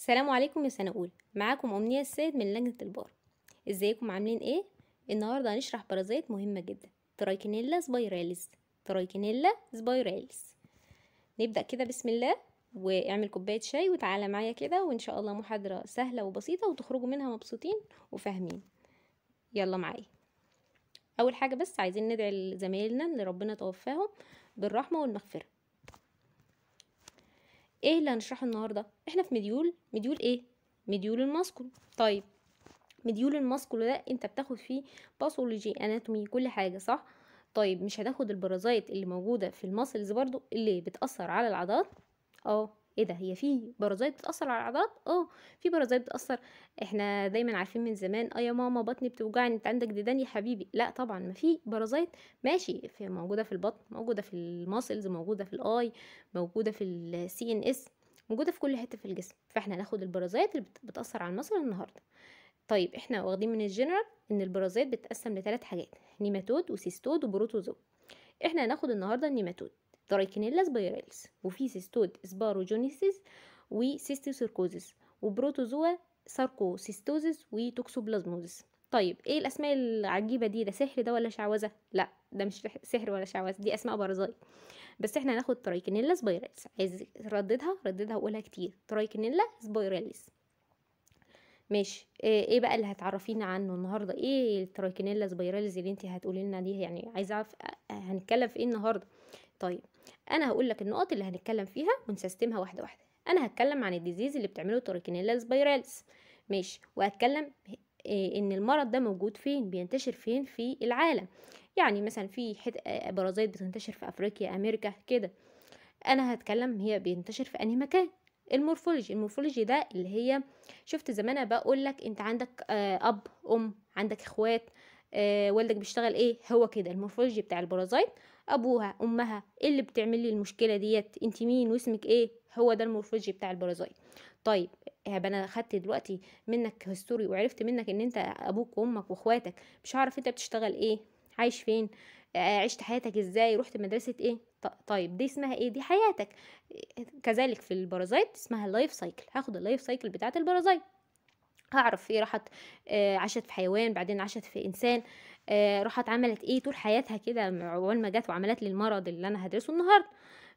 السلام عليكم يا سنه اولى معاكم امنيه السيد من لجنه البار ازيكم عاملين ايه النهارده هنشرح بارازيت مهمه جدا ترايكينيلا سبايراليس ترايكينيلا سبايراليس نبدا كده بسم الله واعمل كوبايه شاي وتعالى معايا كده وان شاء الله محاضره سهله وبسيطه وتخرجوا منها مبسوطين وفاهمين يلا معايا اول حاجه بس عايزين ندعي زمايلنا اللي ربنا توفاهم بالرحمه والمغفره ايه اللي هنشرحه النهارده احنا في مديول مديول ايه مديول الماسكول طيب مديول الماسكول ده انت بتاخد فيه باثولوجي اناتومي كل حاجه صح طيب مش هتاخد البرازايت اللي موجوده في الماسلز برضو اللي بتاثر على العضلات اه ايه ده هي في بارازايت بتاثر على العضلات اه في بارازايت بتاثر احنا دايما عارفين من زمان اه يا ماما بطني بتوجعني انت عندك ديدان يا حبيبي لا طبعا ما في بارازايت ماشي في موجوده في البطن موجوده في الماسلز موجوده في الاي موجوده في السي ان اس موجوده في كل حته في الجسم فاحنا هناخد البارازايت اللي بتاثر على المصل النهارده طيب احنا واخدين من الجنرال ان البرازيت بتتقسم لثلاث حاجات نيماتود وسيستود وبروتوزو احنا هناخد النهارده النيماتود ترايكينيلا سبايرالز وفي سيستود سباروجونيسيس وسيستوسيركوزيس وبروتوزوا ساركوسيستوزيس وتوكسوبلازموزيس طيب ايه الاسماء العجيبه دي ده سحر ده ولا شعوذه لا ده مش سحر ولا شعوذه دي اسماء برزاي بس احنا هناخد ترايكينيلا سبايرالز عايز رددها رددها وقولها كتير ترايكينيلا سبايرالز ماشي ايه بقى اللي هتعرفينا عنه النهارده ايه الترايكينيلا سبايرالز اللي انت هتقولي لنا دي يعني عايزه اعرف هنتكلم في ايه النهارده طيب انا هقول لك النقط اللي هنتكلم فيها ونسيستمها واحده واحده انا هتكلم عن الديزيز اللي بتعمله توريكينيلا سبايرالز ماشي وهتكلم إيه، ان المرض ده موجود فين بينتشر فين في العالم يعني مثلا في حت... بارازيت بتنتشر في افريقيا امريكا كده انا هتكلم هي بينتشر في انهي مكان المورفولوجي المورفولوجي ده اللي هي شفت زمان انا بقول لك انت عندك آه، اب ام عندك اخوات آه، والدك بيشتغل ايه هو كده المورفولوجي بتاع البارازيت ابوها امها ايه اللي بتعمل لي المشكله ديت انت مين واسمك ايه هو ده المورفولوجي بتاع البرازايت طيب هب انا خدت دلوقتي منك هيستوري وعرفت منك ان انت ابوك وامك واخواتك مش هعرف انت بتشتغل ايه عايش فين آه، عشت حياتك ازاي رحت مدرسه ايه طيب دي اسمها ايه دي حياتك كذلك في البرازايت اسمها اللايف سايكل هاخد اللايف سايكل بتاعه البرازايت هعرف ايه راحت آه، عاشت في حيوان بعدين عاشت في انسان آه، راحت عملت ايه طول حياتها كده عقبال ما جت وعملت لي المرض اللي انا هدرسه النهارده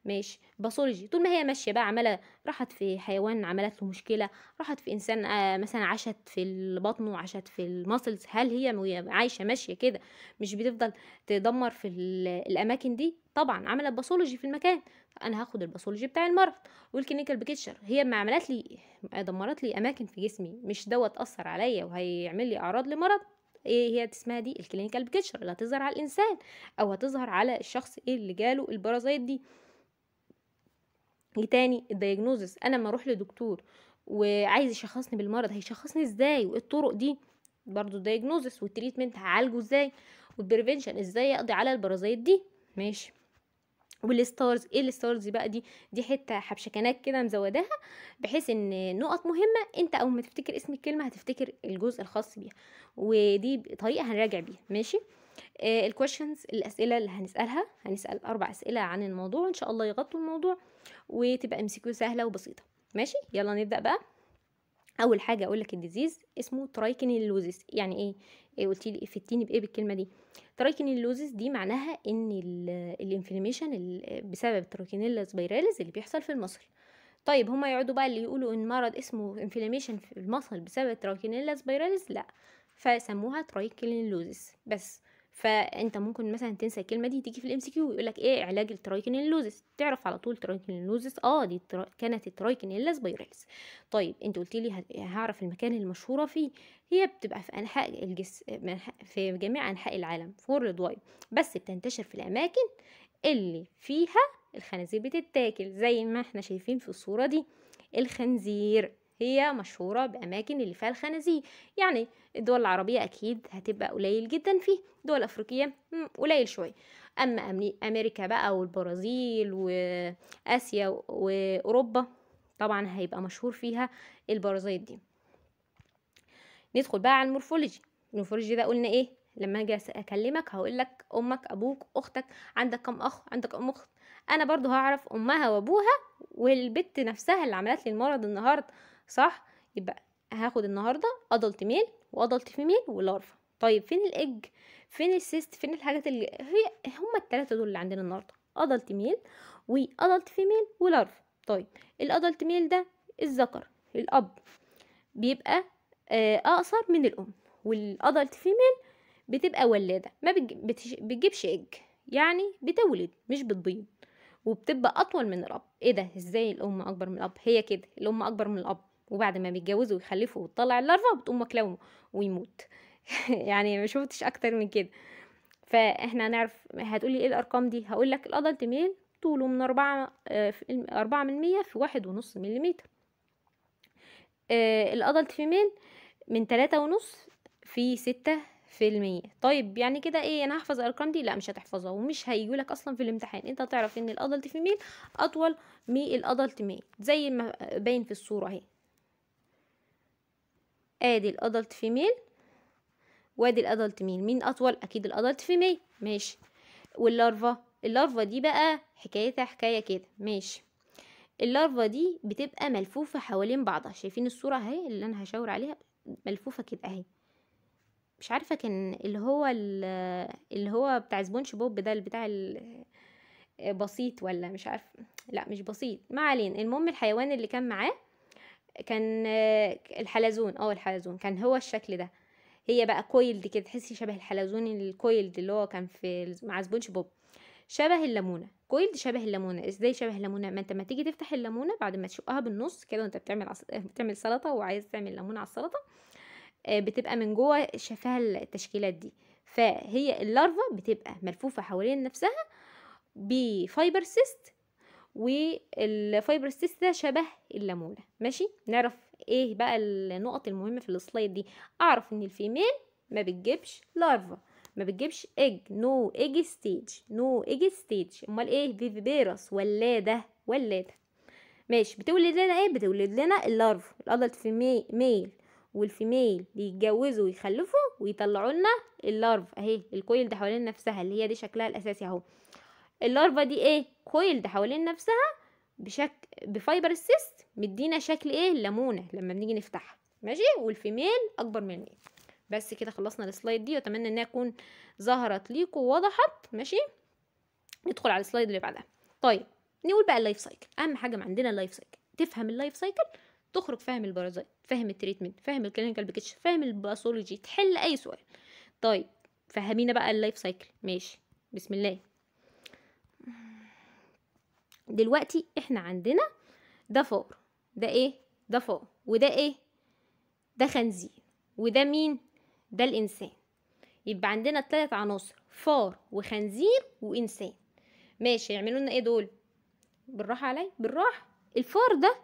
ماشي باثولوجي طول ما هي ماشيه بقى عماله راحت في حيوان عملت له مشكله راحت في انسان آه، مثلا عاشت في البطن وعاشت في الماسلز هل هي عايشه ماشيه كده مش بتفضل تدمر في الاماكن دي طبعا عملت باثولوجي في المكان انا هاخد الباثولوجي بتاع المرض والكلينيكال بيكتشر هي ما عملت لي دمرت لي اماكن في جسمي مش دوت اثر عليا وهيعمل لي اعراض لمرض ايه هي اسمها دي الكلينيكال بيكتشر اللي هتظهر على الانسان او هتظهر على الشخص ايه اللي جاله البارازايت دي ايه تاني الدايجنوزس انا لما اروح لدكتور وعايز يشخصني بالمرض هيشخصني ازاي وايه الطرق دي برضو الدايجنوزس والتريتمنت هعالجه ازاي والبريفنشن ازاي اقضي على البارازايت دي ماشي والستارز ايه الستارز بقى دي دي حته حبشكنات كده مزوداها بحيث ان نقط مهمه انت اول ما تفتكر اسم الكلمه هتفتكر الجزء الخاص بيها ودي طريقه هنراجع بيها ماشي آه الكويشنز الاسئله اللي هنسالها هنسال اربع اسئله عن الموضوع ان شاء الله يغطوا الموضوع وتبقى ام سهله وبسيطه ماشي يلا نبدا بقى اول حاجه اقول لك الديزيز اسمه ترايكنيلوزيس يعني ايه, إيه قلت لي فتيني بايه بالكلمه دي ترايكنيلوزيس دي معناها ان الانفلاميشن بسبب التروكينيلا سبيراليز اللي بيحصل في المصل طيب هما يقعدوا بقى اللي يقولوا ان مرض اسمه انفلاميشن في المصل بسبب التروكينيلا سبيراليز لا فسموها ترايكنيلوزيس بس فانت ممكن مثلا تنسى الكلمه دي تيجي في الام سي كيو يقول لك ايه علاج الترايكينيلوزس تعرف على طول ترايكينيلوزس اه دي الترا... كانت الترايكينيلز بايريلس طيب انت قلت لي هعرف المكان المشهوره فيه هي بتبقى في انحاء الجسم في جميع انحاء العالم وورلد وايد بس بتنتشر في الاماكن اللي فيها الخنازير بتتاكل زي ما احنا شايفين في الصوره دي الخنزير هي مشهورة بأماكن اللي فيها الخنازير يعني الدول العربية أكيد هتبقى قليل جدا فيه الدول الأفريقية قليل شوية أما أمريكا بقى والبرازيل وآسيا وأوروبا طبعا هيبقى مشهور فيها البرازيل دي ندخل بقى على المورفولوجي المورفولوجي ده قلنا ايه لما اجي اكلمك هقول لك امك ابوك اختك عندك كم اخ عندك ام اخت انا برضو هعرف امها وابوها والبت نفسها اللي عملت لي المرض النهارده صح يبقى هاخد النهارده ادلت ميل وادلت فيميل ولارفا طيب فين الايج فين السيست فين الحاجات اللي هي هما الثلاثه دول اللي عندنا النهارده ادلت ميل وادلت فيميل ولارفا طيب الادلت ميل ده الذكر الاب بيبقى آه، اقصر من الام والادلت فيميل بتبقى ولاده ما بتجيبش ايج يعني بتولد مش بتبيض وبتبقى اطول من الاب ايه ده ازاي الام اكبر من الاب هي كده الام اكبر من الاب وبعد ما بيتجوزوا ويخلفوا وتطلع اللارفا بتقوم مكلومه ويموت يعني ما شفتش اكتر من كده فاحنا هنعرف هتقولي ايه الارقام دي هقول لك الادلت ميل طوله من أربعة آه، أربعة من مية في واحد ونص مليمتر آه، الأدلت فيميل من تلاتة ونص في ستة في المية طيب يعني كده ايه انا هحفظ الارقام دي لا مش هتحفظها ومش هيجولك اصلا في الامتحان انت هتعرف ان الادلت فيميل اطول من الادلت ميل زي ما باين في الصوره اهي ادي الادلت فيميل وادي الادلت ميل مين اطول اكيد الادلت فيميل ماشي واللارفا اللارفا دي بقى حكايتها حكايه كده ماشي اللارفا دي بتبقى ملفوفه حوالين بعضها شايفين الصوره اهي اللي انا هشاور عليها ملفوفه كده اهي مش عارفه كان اللي هو اللي هو بتاع سبونج بوب ده بتاع بسيط ولا مش عارفه لا مش بسيط ما علينا المهم الحيوان اللي كان معاه كان الحلزون اه الحلزون كان هو الشكل ده هي بقى كويلد كده تحسي شبه الحلزون الكويلد اللي هو كان في مع سبونج بوب شبه الليمونه كويلد شبه الليمونه ازاي شبه الليمونه ما انت ما تيجي تفتح الليمونه بعد ما تشقها بالنص كده وانت بتعمل عص... بتعمل سلطه وعايز تعمل ليمونه على السلطه آه، بتبقى من جوه شفاها التشكيلات دي فهي اللارفا بتبقى ملفوفه حوالين نفسها بفايبر سيست والفايبروستيس ده شبه الليمونة ماشي نعرف ايه بقى النقط المهمة في السلايد دي اعرف ان الفيميل ما بتجيبش لارفا ما بتجيبش اج نو اج ستيج نو اج ستيج امال ايه فيفيبيروس ولادة ولادة ماشي بتولد لنا ايه بتولد لنا اللارفا الادلت ميل والفيميل بيتجوزوا ويخلفوا ويطلعوا لنا اللارف اهي الكويل ده حوالين نفسها اللي هي دي شكلها الاساسي اهو اللارفا دي ايه كويلد حوالين نفسها بشكل بفايبر سيست مدينا شكل ايه ليمونه لما بنيجي نفتحها ماشي والفيميل اكبر من الميل بس كده خلصنا السلايد دي واتمنى انها تكون ظهرت ليكم ووضحت ماشي ندخل على السلايد اللي بعدها طيب نقول بقى اللايف سايكل اهم حاجه ما عندنا اللايف سايكل تفهم اللايف سايكل تخرج فاهم البارازايت فاهم التريتمنت فاهم الكلينيكال بيكتشر فاهم الباثولوجي تحل اي سؤال طيب فهمينا بقى اللايف سايكل ماشي بسم الله دلوقتي احنا عندنا ده فار ده ايه ده فار وده ايه ده خنزير وده مين ده الانسان يبقى عندنا ثلاث عناصر فار وخنزير وانسان ماشي يعملوا لنا ايه دول بالراحه علي بالراحه الفار ده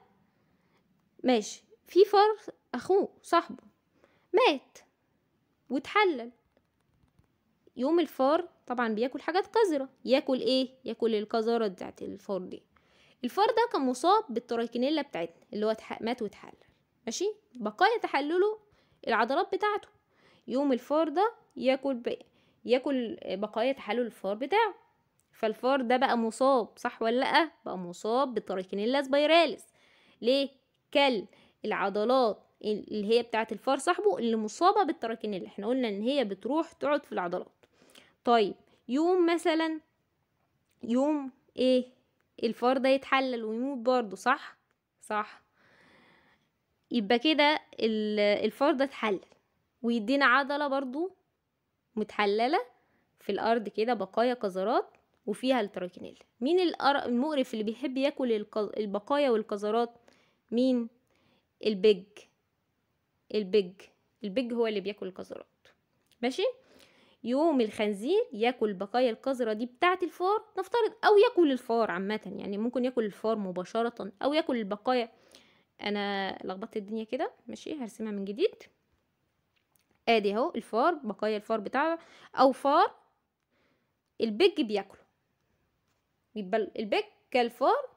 ماشي في فار اخوه صاحبه مات واتحلل يوم الفار طبعا بياكل حاجات قذرة ياكل ايه ياكل القذارة بتاعت الفار دي الفار ده كان مصاب بالتراكينيلا بتاعتنا اللي هو مات واتحلل ماشي بقايا تحلله العضلات بتاعته يوم الفار ده ياكل ب... ياكل بقايا تحلل الفار بتاعه فالفار ده بقى مصاب صح ولا لا بقى مصاب بالتراكينيلا سبايراليس ليه كل العضلات اللي هي بتاعه الفار صاحبه اللي مصابه بالتراكينيلا احنا قلنا ان هي بتروح تقعد في العضلات طيب يوم مثلا يوم ايه الفار ده يتحلل ويموت برضه صح صح يبقى كده الفار ده اتحلل ويدينا عضلة برضه متحللة في الأرض كده بقايا قذرات وفيها التراكينيلا مين المقرف اللي بيحب ياكل البقايا والقذرات مين البج البج البج هو اللي بياكل القذرات ماشي يوم الخنزير ياكل بقايا القذرة دي بتاعة الفار نفترض أو ياكل الفار عامة يعني ممكن ياكل الفار مباشرة أو ياكل البقايا أنا لخبطت الدنيا كده ماشي هرسمها من جديد ادي اهو الفار بقايا الفار بتاعه او فار البيج بياكله يبقى البج كالفار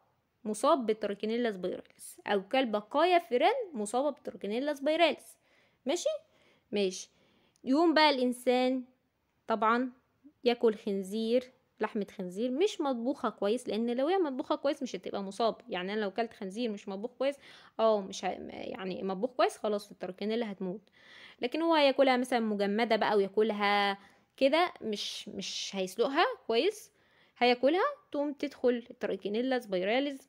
مصاب بتركينيلا سبيراليس او كالبقايا فيران مصابه بتركينيلا سبيراليس ماشي ماشي يوم بقى الانسان طبعا ياكل خنزير لحمة خنزير مش مطبوخة كويس لأن لو هي مطبوخة كويس مش هتبقى مصاب يعني أنا لو كلت خنزير مش مطبوخ كويس أو آه، مش يعني مطبوخ كويس خلاص اللي هتموت لكن هو هياكلها مثلا مجمدة بقى وياكلها كده مش مش هيسلقها كويس هياكلها تقوم تدخل تركينيلا سبيراليز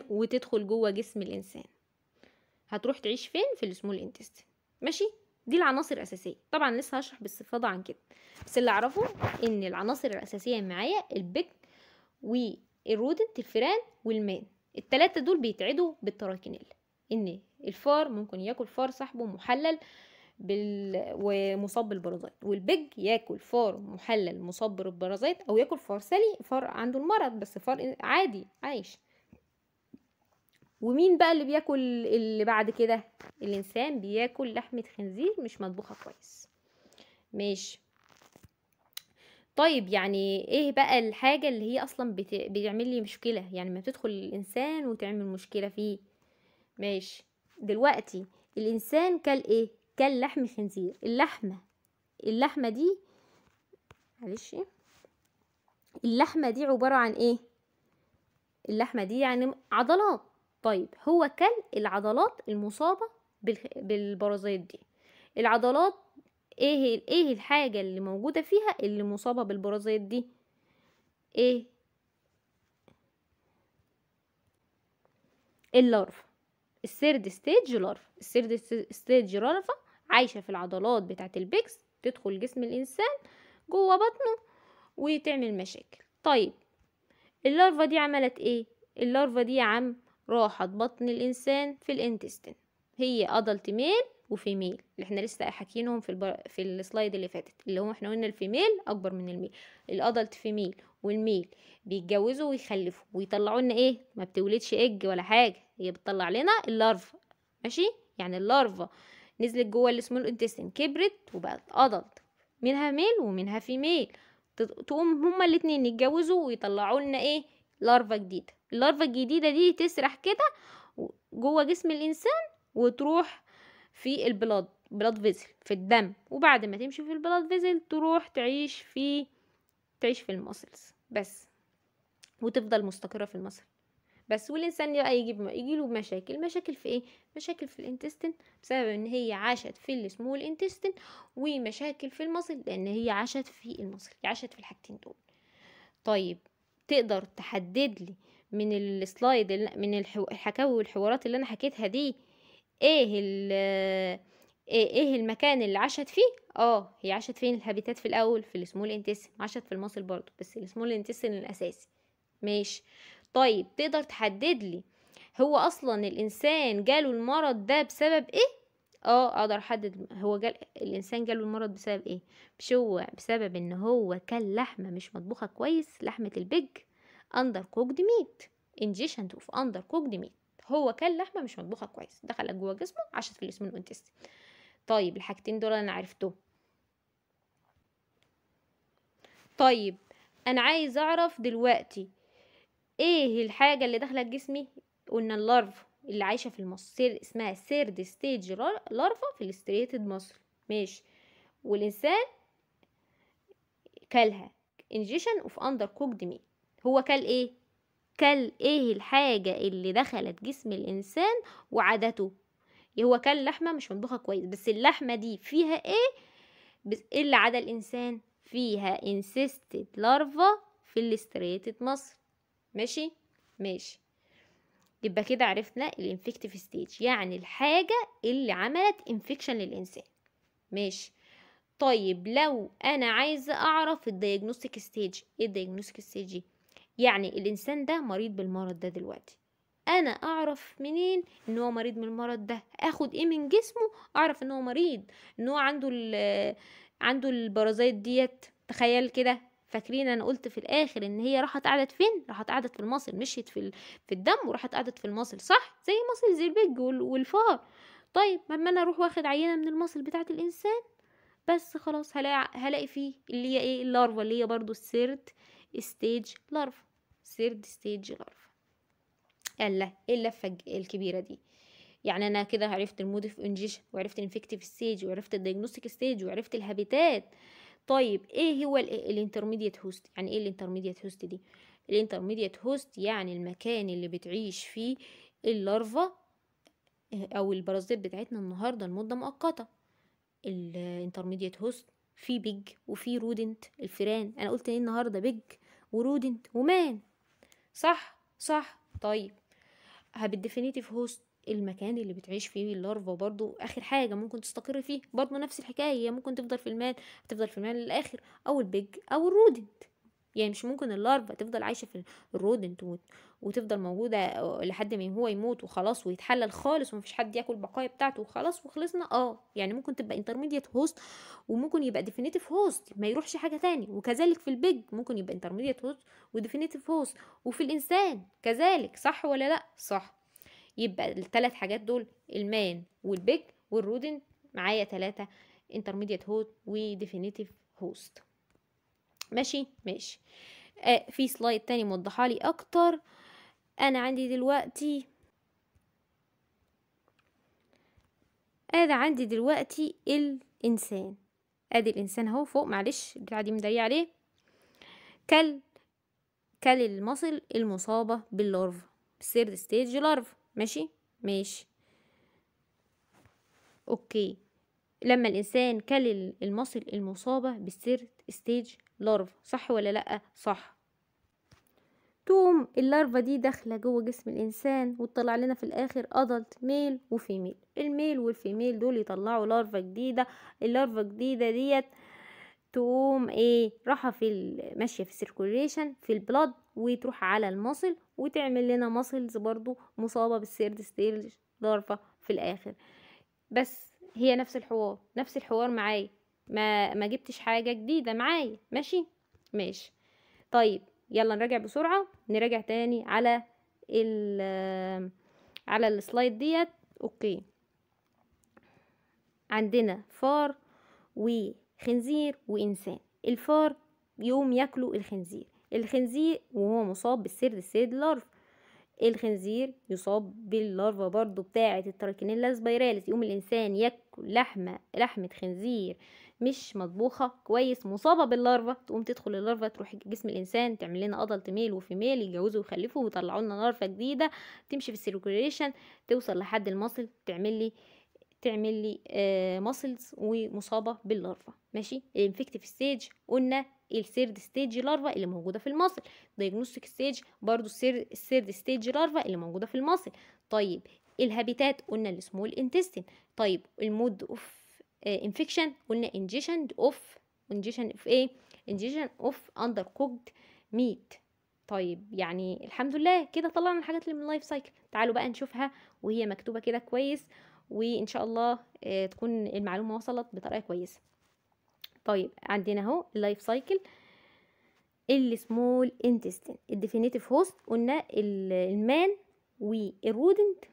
وتدخل جوه جسم الإنسان هتروح تعيش فين في السمول انتستين ماشي دي العناصر الاساسيه طبعا لسه هشرح باستفاضه عن كده بس اللي اعرفه ان العناصر الاساسيه معايا البيك والرودنت الفيران والمان التلاتة دول بيتعدوا بالتراكينيلا ان الفار ممكن ياكل فار صاحبه محلل بال... ومصاب بالبرازيت والبيج ياكل فار محلل مصاب بالبرازيت او ياكل فار سلي فار عنده المرض بس فار عادي عايش ومين بقى اللي بياكل اللي بعد كده الانسان بياكل لحمه خنزير مش مطبوخه كويس ماشي طيب يعني ايه بقى الحاجه اللي هي اصلا بت... بتعمل لي مشكله يعني ما تدخل الانسان وتعمل مشكله فيه ماشي دلوقتي الانسان كل ايه كل لحم خنزير اللحمه اللحمه دي معلش اللحمه دي عباره عن ايه اللحمه دي يعني عضلات طيب هو كل العضلات المصابة بالبرازيت دي العضلات ايه ايه الحاجة اللي موجودة فيها اللي مصابة بالبرازيت دي ايه اللارفا السيرد ستيج لارفا السيرد ستيج لارفا عايشة في العضلات بتاعة البيكس تدخل جسم الإنسان جوه بطنه وتعمل مشاكل طيب اللارفا دي عملت ايه اللارفا دي يا عم راحة بطن الإنسان في الانتستين هي أدلت ميل وفيميل اللي احنا لسه حاكينهم في البر... في السلايد اللي فاتت اللي هو احنا قلنا الفيميل اكبر من الميل الادلت فيميل والميل بيتجوزوا ويخلفوا ويطلعوا لنا ايه ما بتولدش اج ولا حاجه هي بتطلع لنا اللارفا ماشي يعني اللارفا نزلت جوه اللي اسمه الانتستين كبرت وبقت ادلت منها ميل ومنها فيميل تقوم هما الاتنين يتجوزوا ويطلعوا لنا ايه لارفا جديدة اللارفا الجديدة دي تسرح كده جوه جسم الإنسان وتروح في البلاد بلاد فيزل في الدم وبعد ما تمشي في البلاد فيزل تروح تعيش في تعيش في الماسلز بس وتفضل مستقرة في المصل بس والإنسان بقى يجيب يجيله مشاكل مشاكل في إيه؟ مشاكل في الانتستين بسبب إن هي عاشت في السمول انتستن ومشاكل في المصل لأن هي عاشت في المصل عاشت في الحاجتين دول طيب تقدر تحدد لي من السلايد من الحكاوي والحوارات اللي انا حكيتها دي إيه, ايه ايه المكان اللي عاشت فيه اه هي عاشت فين الهابيتات في الاول في السمول انتسن عاشت في الماسل برضو بس السمول انتسن الاساسي ماشي طيب تقدر تحدد لي هو اصلا الانسان جاله المرض ده بسبب ايه اه اقدر احدد هو جال الانسان جاله المرض بسبب ايه مش هو بسبب ان هو كان لحمه مش مطبوخه كويس لحمه البيج اندر كوكد ميت انجيشن اوف اندر كوكد ميت هو كان لحمه مش مطبوخه كويس دخلت جوه جسمه عاشت في الاسم طيب الحاجتين دول انا عرفتهم طيب انا عايز اعرف دلوقتي ايه الحاجه اللي داخله جسمي قلنا اللارف اللي عايشه في مصر اسمها سيرد ستيج لارفا في الاستريتد مصر ماشي والانسان كلها انجيشن اوف اندر كوكد مي هو كل ايه كل ايه الحاجه اللي دخلت جسم الانسان وعادته هو كل لحمه مش مطبوخه كويس بس اللحمه دي فيها ايه بس ايه اللي عدا الانسان فيها انسيستد لارفا في الاستريتد مصر ماشي ماشي يبقى كده عرفنا الانفكتيف ستيج يعني الحاجة اللي عملت انفكشن للإنسان ماشي طيب لو أنا عايزة أعرف الدياجنوستيك ستيج إيه الدياجنوستيك ستيج دي يعني الإنسان ده مريض بالمرض ده دلوقتي انا اعرف منين ان هو مريض من المرض ده اخد ايه من جسمه اعرف ان هو مريض ان هو عنده عنده البرازيت ديت تخيل كده فاكرين انا قلت في الاخر ان هي راحت قعدت فين راحت قعدت في المصل مشيت في في الدم وراحت قعدت في المصل صح زي مصل زي البج والفار طيب ما انا اروح واخد عينه من المصل بتاعه الانسان بس خلاص هلاقي هلاقي فيه اللي هي ايه اللارفا اللي هي برضو السيرد ستيج لارفا سيرد ستيج لارفا يلا ايه اللفه الكبيره دي يعني انا كده عرفت الموديف انجيشن وعرفت الانفكتيف ستيج وعرفت الدايجنوستيك ستيج وعرفت الهابيتات طيب ايه هو الانترميديت هوست يعني ايه الانترميديت هوست دي الانترميديت هوست يعني المكان اللي بتعيش فيه اللارفا آه، او البرازيل بتاعتنا النهارده لمده مؤقته الانترميديت هوست في بيج وفي رودنت الفيران انا قلت ايه النهارده بيج ورودنت ومان صح صح طيب بالديفينيتيف هوست المكان اللي بتعيش فيه اللارفا برضو اخر حاجه ممكن تستقر فيه برضو نفس الحكايه هي ممكن تفضل في المال تفضل في المال للاخر او البيج او الرودنت يعني مش ممكن اللارفا تفضل عايشه في الرودنت وتفضل موجوده لحد ما هو يموت وخلاص ويتحلل خالص ومفيش حد ياكل بقايا بتاعته وخلاص وخلصنا اه يعني ممكن تبقى انترميديت هوست وممكن يبقى ديفينيتيف هوست ما يروحش حاجه تاني وكذلك في البيج ممكن يبقى انترميديت هوست وديفينيتيف هوست وفي الانسان كذلك صح ولا لا صح يبقى الثلاث حاجات دول المان والبيج والرودنت معايا ثلاثة انترميديت هوت وديفينيتيف هوست ماشي ماشي آه في سلايد تاني موضحها لي اكتر انا عندي دلوقتي انا عندي دلوقتي الانسان ادي الانسان اهو فوق معلش البتاعه دي مداريه عليه كل كل المصل المصابه باللارفا سيرد ستيج لارفا ماشي ماشي اوكي لما الانسان كل المصل المصابه بالسيرت ستيج لارفا صح ولا لا صح توم اللارفا دي داخله جوه جسم الانسان وتطلع لنا في الاخر ادلت ميل وفيميل الميل والفيميل دول يطلعوا لارفا جديده اللارفا الجديده ديت تقوم ايه راحة في ماشية في السيركوليشن في البلد وتروح على المصل وتعمل لنا مصلز برضو مصابة بالسيرد ستيج ضربة في الاخر بس هي نفس الحوار نفس الحوار معايا ما ما جبتش حاجة جديدة معايا ماشي ماشي طيب يلا نراجع بسرعة نراجع تاني على ال على السلايد ديت اوكي عندنا فار و خنزير وإنسان الفار يقوم ياكلوا الخنزير الخنزير وهو مصاب بالسرد السيد لارف الخنزير يصاب باللارفا برضو بتاعة التراكينيلا سبايراليس يقوم الإنسان ياكل لحمة لحمة خنزير مش مطبوخة كويس مصابة باللارفا تقوم تدخل اللارفا تروح جسم الإنسان تعمل لنا أدلت ميل وفيميل يتجوزوا ويخلفوا ويطلعوا لنا لارفا جديدة تمشي في السيركوليشن توصل لحد المصل تعمل لي تعمل لي ماسلز آه، ومصابه باللارفا ماشي الانفكتيف ستيج قلنا الثيرد ستيج لارفا اللي موجوده في المصل دايجنوستيك ستيج برضو الثيرد ستيج لارفا اللي موجوده في المصل طيب الهابيتات قلنا السمول انتستين طيب المود اوف انفكشن قلنا انجيشن اوف انجيشن اوف ايه انجيشن اوف اندر كوكد ميت طيب يعني الحمد لله كده طلعنا الحاجات اللي من اللايف سايكل تعالوا بقى نشوفها وهي مكتوبه كده كويس وان شاء الله آه، تكون المعلومه وصلت بطريقه كويسه طيب عندنا اهو اللايف سايكل السمول انتستين الديفينيتيف هوست قلنا المان والرودنت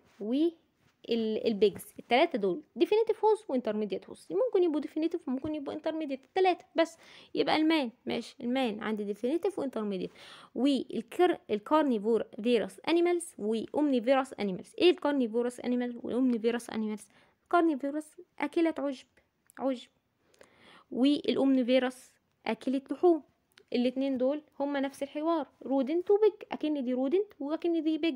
البيجز الثلاثه دول ديفينيتيف هوز وانترميديت هوز ممكن يبقوا ديفينيتيف وممكن يبقوا انترميديت الثلاثه بس يبقى المان ماشي المان عندي ديفينيتيف وانترميديت والكارنيفور فيروس انيمالز فيروس انيمالز ايه الكارنيفورس انيمال فيروس انيمالز كارنيفورس اكلت عشب عشب فيروس اكلت لحوم الاتنين دول هما نفس الحوار رودنت وبيج اكن دي رودنت واكن دي بيج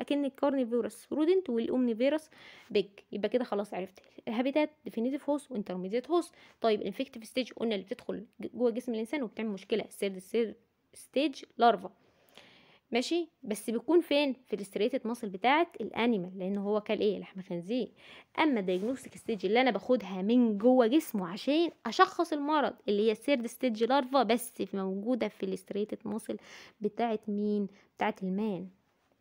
اكن الكارنيفورس رودنت والاومنيفيرس بيج يبقى كده خلاص عرفت الهابيتات ديفينيتيف هوست وانترميديت هوست طيب الانفكتيف ستيج قلنا اللي بتدخل جوه جسم الانسان وبتعمل مشكله السيرد ستيج لارفا ماشي بس بيكون فين في الاستريتد ماسل بتاعه الانيمال لان هو كان ايه لحم خنزير اما الدايجنوستيك ستيج اللي انا باخدها من جوه جسمه عشان اشخص المرض اللي هي سيرد ستيج لارفا بس موجوده في الاستريتد ماسل بتاعه مين بتاعه المان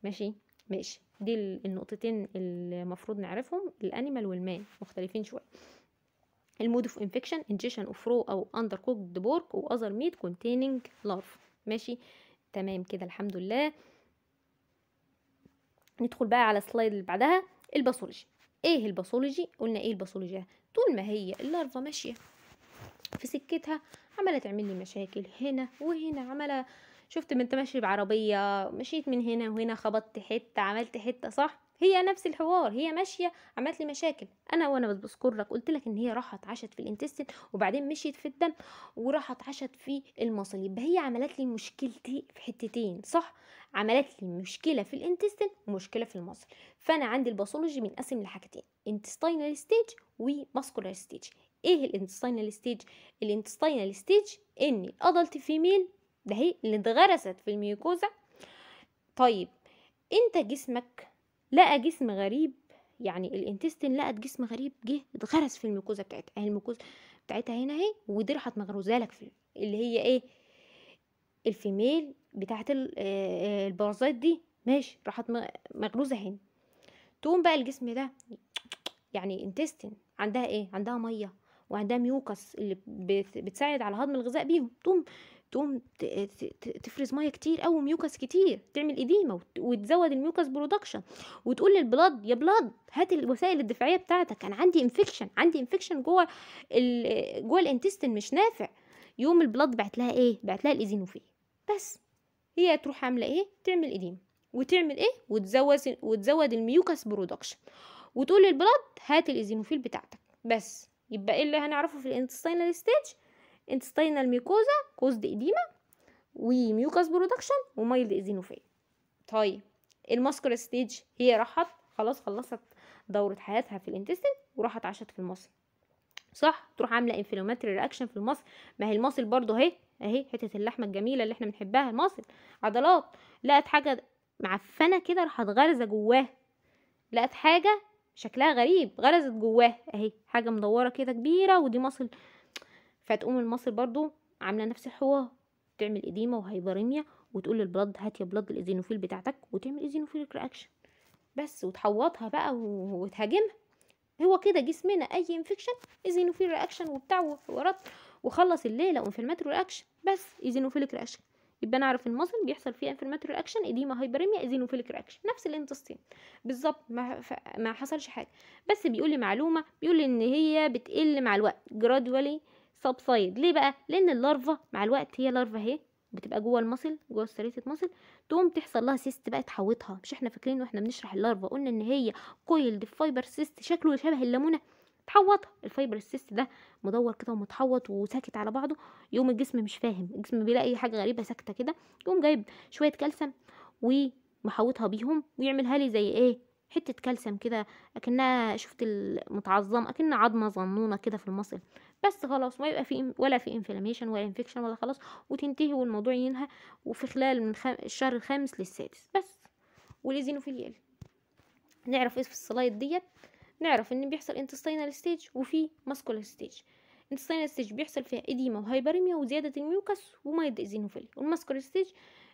ماشي ماشي دي النقطتين المفروض نعرفهم الانيمال والمان مختلفين شويه المود اوف انفكشن انجيشن اوف رو او اندر كوكد بورك واذر ميت كونتيننج لارف ماشي تمام كده الحمد لله ندخل بقى على السلايد اللي بعدها الباثولوجي ايه الباثولوجي قلنا ايه الباثولوجي طول ما هي اللارفا ماشيه في سكتها عماله تعمل لي مشاكل هنا وهنا عماله شفت ما انت ماشي بعربيه مشيت من هنا وهنا خبطت حته عملت حته صح هي نفس الحوار هي ماشيه عملت لي مشاكل انا وانا بذكر لك قلت لك ان هي راحت عاشت في الانتستين وبعدين مشيت في الدم وراحت عاشت في المصل يبقى هي عملت لي مشكلتي في حتتين صح عملت لي مشكله في الانتستين ومشكله في المصل فانا عندي الباثولوجي بنقسم لحاجتين انتستينال ستيج وماسكولار ستيج ايه الانتستينال ستيج الانتستينال ستيج ان الادلت فيميل ده هي اللي اتغرست في الميوكوزا طيب انت جسمك لقى جسم غريب يعني الانتستين لقت جسم غريب جه اتغرس في الميكوزه بتاعتها اهي الميكوزا بتاعتها هنا اهي ودي راحت مغروزه لك في اللي هي ايه الفيميل بتاعت البوظات دي ماشي راحت مغروزه هنا تقوم بقى الجسم ده يعني انتستين عندها ايه عندها ميه وعندها ميوكس اللي بتساعد على هضم الغذاء بيهم تقوم تقوم تفرز ميه كتير او ميوكس كتير تعمل اديمه وتزود الميوكس برودكشن وتقول للبلاد يا بلاد هات الوسائل الدفاعيه بتاعتك انا عندي انفكشن عندي انفكشن جوه جوه الانتستين مش نافع يوم البلاد بعت لها ايه بعت لها الايزينوفيل بس هي تروح عامله ايه تعمل اديمه وتعمل ايه وتزود وتزود الميوكس برودكشن وتقول للبلاد هات الايزينوفيل بتاعتك بس يبقى ايه اللي هنعرفه في الانتستينال ستيج انتستينال ميكوزا كوزد إديما وميوكاس برودكشن ومايلد ايزينوفيل طيب الماسكر ستيج هي راحت خلاص خلصت دورة حياتها في الانتستين وراحت عاشت في المصل صح تروح عامله انفلاماتري رياكشن في المصل ما هي المصل برضه اهي اهي حته اللحمه الجميله اللي احنا بنحبها المصل عضلات لقت حاجه معفنه كده راحت غرزه جواها لقت حاجه شكلها غريب غرزت جواه اهي حاجه مدوره كده كبيره ودي مصل فتقوم المصل برضو عامله نفس الحوار تعمل اديمه وهيبرميا وتقول للبلد هات يا بلد الايزينوفيل بتاعتك وتعمل ايزينوفيلك رياكشن بس وتحوطها بقى وتهاجمها هو كده جسمنا اي انفكشن ايزينوفيل رياكشن وبتاع وحوارات وخلص الليله وانفلماتوري رياكشن بس ايزينوفيلك رياكشن يبقى نعرف المصل بيحصل فيه انفلماتوري رياكشن اديما هايبرميا ايزينوفيليك رياكشن نفس الانتستين بالظبط ما, ف... ما حصلش حاجه بس بيقول لي معلومه بيقول لي ان هي بتقل مع الوقت جرادولي سبسايد ليه بقى لان اللارفا مع الوقت هي لارفا اهي بتبقى جوه المصل جوه السريتة مصل تقوم تحصل لها سيست بقى تحوطها مش احنا فاكرين واحنا بنشرح اللارفا قلنا ان هي كويلد فايبر سيست شكله شبه الليمونه تحوطها الفايبر سيست ده مدور كده ومتحوط وساكت على بعضه يقوم الجسم مش فاهم الجسم بيلاقي حاجه غريبه ساكته كده يقوم جايب شويه كالسيوم ومحوطها بيهم ويعملها لي زي ايه حتة كلسم كده اكنها شفت المتعظم اكن عظمة ظنونة كده في المصل بس خلاص ما يبقى في ولا في انفلاميشن ولا انفكشن ولا خلاص وتنتهي والموضوع ينهى وفي خلال من خم... الشهر الخامس للسادس بس والازينوفيليال نعرف ايه في السلايد ديت نعرف ان بيحصل انتستينال ستيج وفي ماسكولار ستيج انتستينال ستيج بيحصل فيها اديما وهايبريميا وزياده الميوكس ومايد ايزينوفيليا والماسكولار ستيج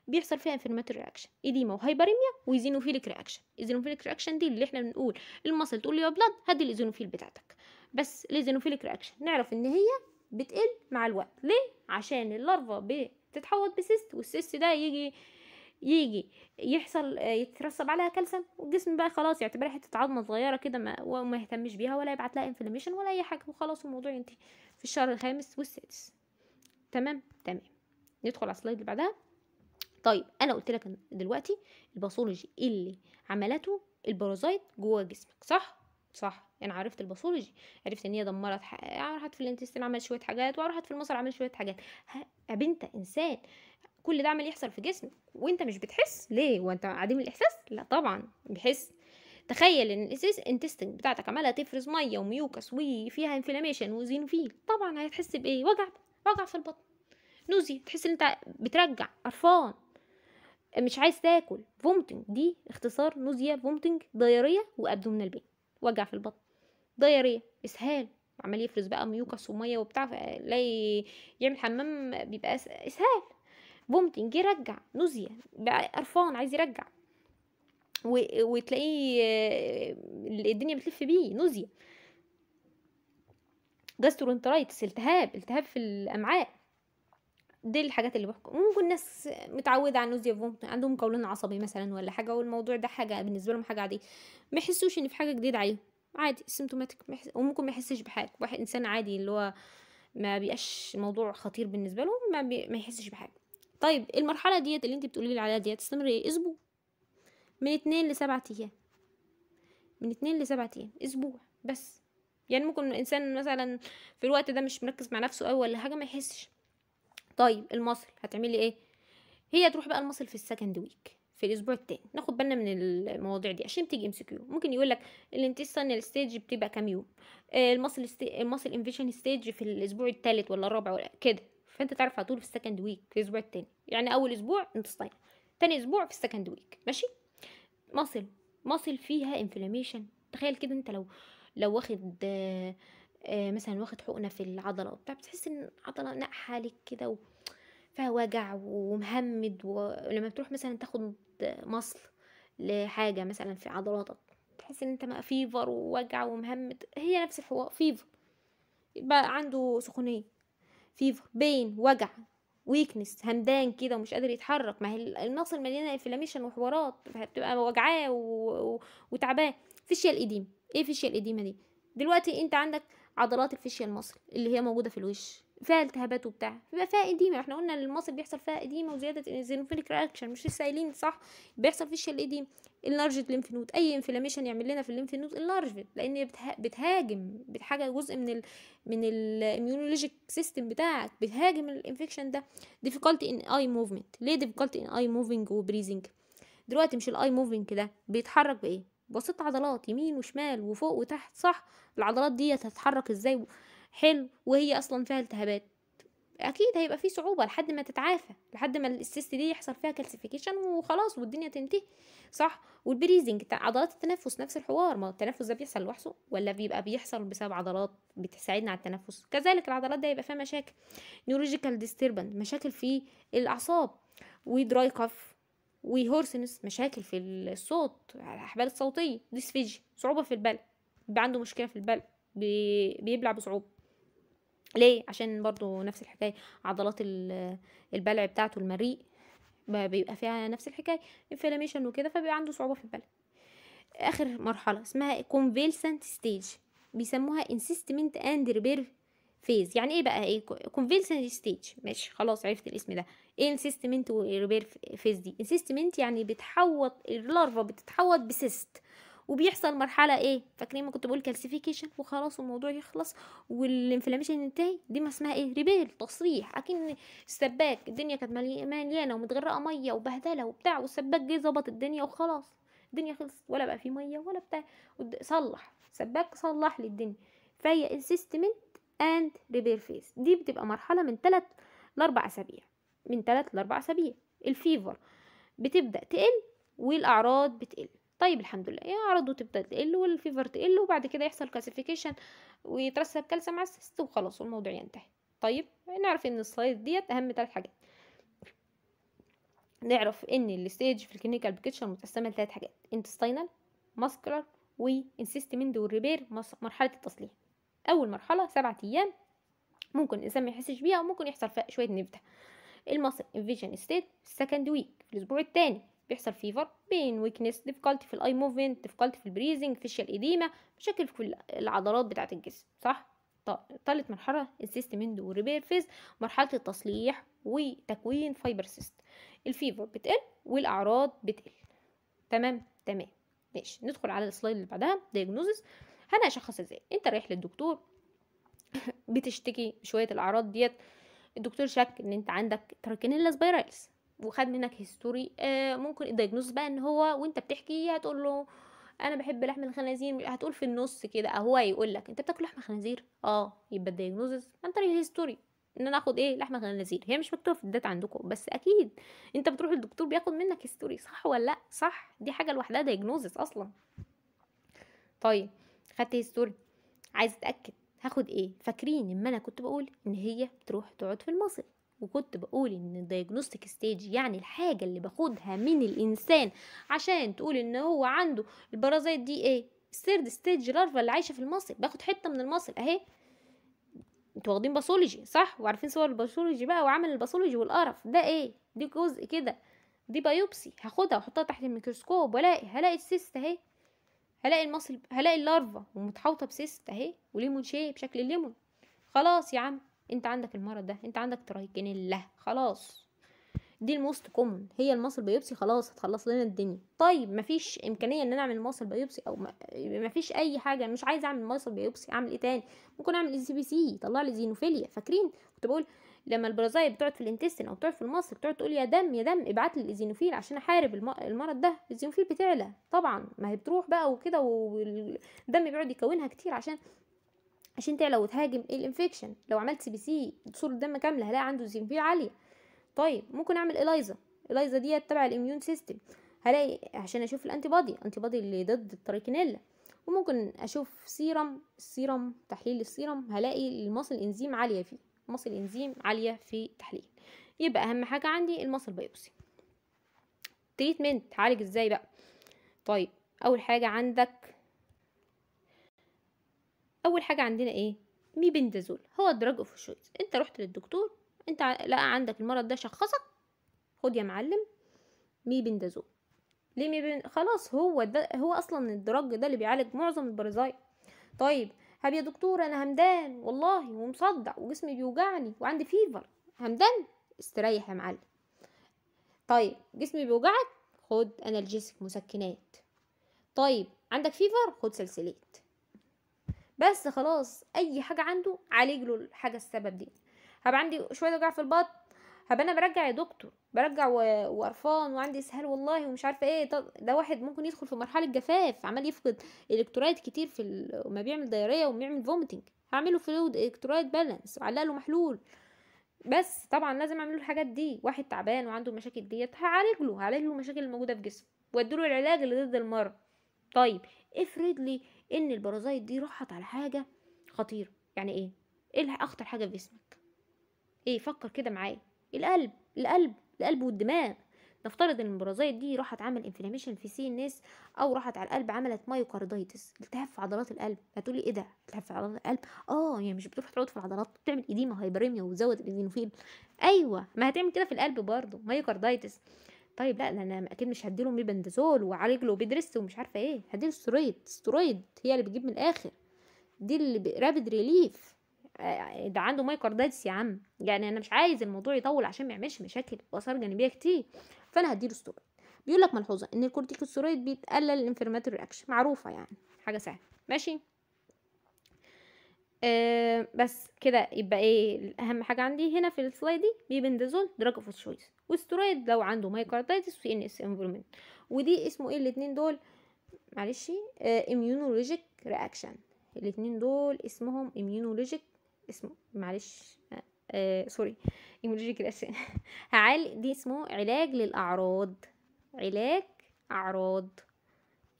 بيحصل فيها انفلاماتوري رياكشن ايديما وهايبريميا وايزينوفيليك رياكشن ايزينوفيليك رياكشن دي اللي احنا بنقول المصل تقول لي يا بلاد هدي الايزينوفيل بتاعتك بس الايزينوفيليك رياكشن نعرف ان هي بتقل مع الوقت ليه عشان اللارفا بتتحول بسيست والسيست ده يجي يجي يحصل آه، يترسب عليها كالسيوم والجسم بقى خلاص يعتبرها حته عظمه صغيره كده ما وما يهتمش بيها ولا يبعت لها انفلاميشن ولا اي حاجه وخلاص الموضوع ينتهي في الشهر الخامس والسادس تمام تمام ندخل على السلايد اللي بعدها طيب انا قلت لك دلوقتي الباثولوجي اللي عملته البارازايت جوه جسمك صح صح انا يعني عرفت الباثولوجي عرفت ان هي دمرت راحت في الانتستين عملت شويه حاجات وراحت في المصر عملت شويه حاجات ها بنت انسان كل ده عمال يحصل في جسمك وانت مش بتحس ليه وانت عديم الاحساس لا طبعا بيحس تخيل ان الانتستين انتستين بتاعتك عماله تفرز ميه وميوكس وفيها انفلاميشن فيه طبعا هتحس بايه وجع وجع في البطن نوزي تحس ان انت بترجع قرفان مش عايز تاكل فومتنج دي اختصار نوزيا فومتنج ضياريه وابدومينال البين وجع في البطن ضياريه اسهال عمال يفرز بقى ميوكس وميه وبتاع لا يعمل حمام بيبقى اسهال فومتنج يرجع نوزيا بقى قرفان عايز يرجع وتلاقيه آه، الدنيا بتلف بيه نوزيا جاسترونترايتس التهاب التهاب في الامعاء دي الحاجات اللي بحكم ممكن ناس متعوده على النوز عندهم قولون عصبي مثلا ولا حاجه والموضوع ده حاجه بالنسبه لهم حاجه عاديه ما يحسوش ان في حاجه جديده عليهم عادي سيمتوماتيك محس... وممكن ما يحسش بحاجه واحد انسان عادي اللي هو ما بيقاش الموضوع خطير بالنسبه لهم ما, بي... ما يحسش بحاجه طيب المرحله ديت اللي انت بتقولي لي عليها ديت تستمر ايه اسبوع من اتنين لسبعة ايام من اتنين لسبعة ايام اسبوع بس يعني ممكن الانسان مثلا في الوقت ده مش مركز مع نفسه اول ولا حاجه ما يحسش طيب المصل هتعملي ايه هي تروح بقى المصل في السكند ويك في الاسبوع التاني ناخد بالنا من المواضيع دي عشان تيجي ام سي كيو ممكن يقول لك الانتستينال ستيج بتبقى كام يوم آه، المصل المصل انفيشن ستيج في الاسبوع الثالث ولا الرابع ولا كده فانت تعرف على طول في السكند ويك في الاسبوع التاني يعني اول اسبوع انتستين تاني اسبوع في السكند ويك ماشي مصل مصل فيها انفلاميشن تخيل كده انت لو لو واخد آه آه، مثلا واخد حقنه في العضله وبتاع بتحس ان العضله ناقحه لك كده فيها وجع ومهمد ولما بتروح مثلا تاخد مصل لحاجه مثلا في عضلاتك تحس ان انت بقى فيفر ووجع ومهمد هي نفس الحوار فيفر يبقى عنده سخونيه فيفر بين وجع ويكنس همدان كده ومش قادر يتحرك ما هي النصل مليانه انفلاميشن وحوارات بتبقى وجعاه وتعباه فيشيال ايديم ايه فيشيال القديمه دي دلوقتي انت عندك عضلات الفيشيال مصل اللي هي موجوده في الوش فيها التهابات وبتاع بيبقى فيها اديمه احنا قلنا المصل بيحصل فيها اديمه وزياده زينوفيليك رياكشن مش السائلين صح بيحصل فيشيال اديم اللارجد ليمف نود اي انفلاميشن يعمل لنا في الليمف نود اللارجد لان هي بتهاجم حاجه جزء من الـ من الاميونولوجيك سيستم بتاعك بتهاجم الانفكشن ده ديفيكولتي ان اي موفمنت ليه ديفيكولتي ان اي moving وبريزنج دلوقتي مش الاي موفينج ده بيتحرك بايه بسيط عضلات يمين وشمال وفوق وتحت صح العضلات دي هتتحرك ازاي حلو وهي اصلا فيها التهابات اكيد هيبقى في صعوبة لحد ما تتعافى لحد ما السيست دي يحصل فيها كالسيفيكيشن وخلاص والدنيا تنتهي صح والبريزنج عضلات التنفس نفس الحوار ما التنفس ده بيحصل لوحده ولا بيبقى بيحصل بسبب عضلات بتساعدنا على التنفس كذلك العضلات ده هيبقى فيها مشاكل نيورولوجيكال ديستربن مشاكل في الاعصاب ودراي كاف وهورسنس مشاكل في الصوت الأحبال الصوتية ديسفيجي صعوبة في البلع بيبقى عنده مشكلة في البلع بيبلع بصعوبة ليه عشان برضو نفس الحكاية عضلات البلع بتاعته المريء بيبقى فيها نفس الحكاية انفلاميشن وكده فبيبقى عنده صعوبة في البلع آخر مرحلة اسمها كونفيلسنت ستيج بيسموها انسيستمنت اند repair فيز يعني ايه بقى ايه كونفينسنج ستيج ماشي خلاص عرفت الاسم ده ايه انسيستمنت وريبير فيز دي انسيستمنت يعني بتحوط اللارفا بتتحوط بسيست وبيحصل مرحله ايه فاكرين ما كنت بقول كالسيفيكيشن وخلاص الموضوع يخلص والانفلاميشن ينتهي دي ما اسمها ايه ريبير تصريح اكن السباك الدنيا كانت مليانه ومتغرقه ميه وبهدله وبتاع والسباك جه ظبط الدنيا وخلاص الدنيا خلصت ولا بقى في ميه ولا بتاع صلح سباك صلح لي الدنيا فهي انسيستمنت اند ريبير فيز دي بتبقى مرحله من 3 ل 4 اسابيع من 3 ل 4 اسابيع الفيفر بتبدا تقل والاعراض بتقل طيب الحمد لله ايه اعراضه تبدا تقل والفيفر تقل وبعد كده يحصل كالسيفيكيشن ويترسب كالسيوم على السيست وخلاص والموضوع ينتهي طيب نعرف ان السلايد ديت اهم ثلاث حاجات نعرف ان الستيج في الكلينيكال بيكتشر متقسمه لثلاث حاجات انتستينال ماسكولار وانسيستمنت والريبير مرحله التصليح اول مرحله سبعة ايام ممكن الانسان ما يحسش بيها وممكن يحصل فيها شويه نبته المصل انفيجن ستيت سكند ويك الاسبوع الثاني بيحصل فيفر بين ويكنس ديفيكالتي في الاي موفمنت ديفيكالتي في البريزنج فيشيا الاديمة مشاكل في العضلات بتاعه الجسم صح ثالث مرحله السيستم اندو وريبير فيز مرحله التصليح وتكوين فايبر سيست الفيفر بتقل والاعراض بتقل تمام تمام ماشي ندخل على السلايد اللي بعدها دايجنوزس انا اشخص ازاي انت رايح للدكتور بتشتكي شويه الاعراض ديت الدكتور شك ان انت عندك تركينيلا سبايرالز وخد منك هيستوري آه ممكن الدايجنوز بقى ان هو وانت بتحكي هتقول له انا بحب لحم الخنازير هتقول في النص كده هو يقول لك انت بتاكل لحم خنازير اه يبقى الدايجنوزز عن طريق الهيستوري ان انا اخد ايه لحمه خنازير هي مش مكتوبه في الداتا عندكم بس اكيد انت بتروح للدكتور بياخد منك هيستوري صح ولا لا صح دي حاجه لوحدها دايجنوزس اصلا طيب خدت ستوري عايزة اتأكد هاخد ايه فاكرين ان انا كنت بقول ان هي بتروح تقعد في المصل وكنت بقول ان الدايجنوستيك ستيج يعني الحاجة اللي باخدها من الانسان عشان تقول ان هو عنده البرازيت دي ايه السيرد ستيج لارفا اللي عايشة في المصل باخد حتة من المصل اهي انتوا واخدين باثولوجي صح وعارفين صور الباثولوجي بقى وعمل الباثولوجي والقرف ده ايه دي جزء كده دي بايوبسي هاخدها واحطها تحت الميكروسكوب والاقي هلاقي السيست اهي هلاقي المصل هلاقي اللارفا ومتحوطه بسيست اهي وليمون شيء بشكل الليمون خلاص يا عم انت عندك المرض ده انت عندك ترايكينيلا خلاص دي الموست كومن هي المصل بايوبسي خلاص هتخلص لنا الدنيا طيب مفيش امكانيه ان انا اعمل مصل بايوبسي او مفيش اي حاجه مش عايز اعمل مصل بايوبسي اعمل ايه تاني ممكن اعمل اي سي بي سي طلع لي زينوفيليا فاكرين كنت بقول لما البرازاي بتقعد في الانتستين او بتقعد في المصل بتقعد تقول يا دم يا دم ابعت لي الايزينوفيل عشان احارب المرض ده الايزينوفيل بتعلى طبعا ما هي بتروح بقى وكده والدم بيقعد يكونها كتير عشان عشان تعلى وتهاجم الانفكشن لو عملت سي بي سي صورة دم كاملة هلاقي عنده ايزينوفيل عالية طيب ممكن اعمل الايزا الايزا ديت تبع الاميون سيستم هلاقي عشان اشوف الانتي بادي انتي بادي اللي ضد التريكينيلا وممكن اشوف سيرم السيرم تحليل السيرم هلاقي المصل انزيم عاليه فيه مصل انزيم عاليه في التحليل يبقى اهم حاجه عندي المصل بايوبسي تريتمنت تعالج ازاي بقى طيب اول حاجه عندك اول حاجه عندنا ايه ميبندازول هو دراج اوف شويز انت رحت للدكتور انت لقى عندك المرض ده شخصك خد يا معلم ميبندازول ليه ميبن... خلاص هو ده هو اصلا الدراج ده اللي بيعالج معظم البارازايت طيب طب يا دكتور انا همدان والله ومصدع وجسمي بيوجعني وعندي فيفر همدان استريح يا معلم طيب جسمي بيوجعك خد انالجيسك مسكنات طيب عندك فيفر خد سلسلات بس خلاص اي حاجه عنده عالج له الحاجه السبب دي هبقى عندي شويه وجع في البطن هبقى انا برجع يا دكتور برجع وقرفان وعندي اسهال والله ومش عارفه ايه ده واحد ممكن يدخل في مرحله جفاف عمال يفقد الكترولايت كتير في وما بيعمل دايريه وبيعمل فوميتنج هعمله فلود الكترولايت بالانس له محلول بس طبعا لازم اعمل له الحاجات دي واحد تعبان وعنده المشاكل ديت هعالج له هعالج له المشاكل الموجوده في جسمه واديله العلاج اللي ضد المرض طيب افرض لي ان البرازايت دي راحت على حاجه خطيره يعني ايه ايه اخطر حاجه في جسمك ايه فكر كده معايا القلب القلب القلب والدماغ نفترض ان الامبرازيت دي راحت عمل انفلاميشن في سي الناس او راحت على القلب عملت مايوكاردايتس التهاب في عضلات القلب هتقولي ايه ده التهاب في عضلات القلب اه يعني مش بتروح تعود في العضلات بتعمل ايديما هايبريميا وتزود الايدينوفيل ايوه ما هتعمل كده في القلب برضه مايوكاردايتس طيب لا انا اكيد مش هديله ميبندازول وعالج له بيدرس ومش عارفه ايه هديله سترويد سترويد هي اللي بتجيب من الاخر دي اللي رابد ريليف آه، ده عنده مايكاردايتس يا عم يعني انا مش عايز الموضوع يطول عشان ما يعملش مشاكل واثار جانبيه كتير فانا هديله سترويد بيقول لك ملحوظه ان الكورتيكوستيرويد بيتقلل الانفلاماتوري رياكشن معروفه يعني حاجه سهله ماشي أه بس كده يبقى ايه اهم حاجه عندي هنا في السلايد دي بيبندازول دراج اوف تشويس والسترويد لو عنده مايكاردايتس وسي ان اس انفولمنت ودي اسمه ايه الاتنين دول معلش آه اميونولوجيك رياكشن الاتنين دول اسمهم اميونولوجيك اسمه معلش آه, آه، سوري ايمولوجيك كريشن هعالج دي اسمه علاج للاعراض علاج اعراض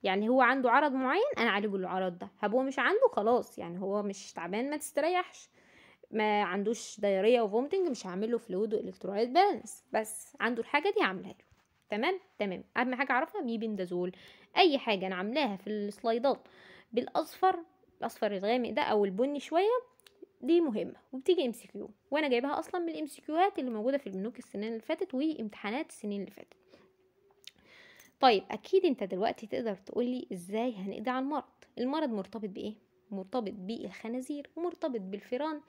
يعني هو عنده عرض معين انا اعالجه العرض ده هو مش عنده خلاص يعني هو مش تعبان ما تستريحش ما عندوش دايريه وفومتنج مش هعمل له فلويد والكترولايت بالانس بس عنده الحاجه دي هعملها له تمام تمام اهم حاجه اعرفها ميبندازول اي حاجه انا عاملاها في السلايدات بالاصفر الاصفر الغامق ده او البني شويه دي مهمه وبتيجي ام سي كيو وانا جايبها اصلا من الام سي كيوهات اللي موجوده في البنوك السنين اللي فاتت وامتحانات السنين اللي فاتت طيب اكيد انت دلوقتي تقدر تقولي ازاي هنقضي على المرض المرض مرتبط بايه مرتبط بالخنازير ومرتبط بالفيران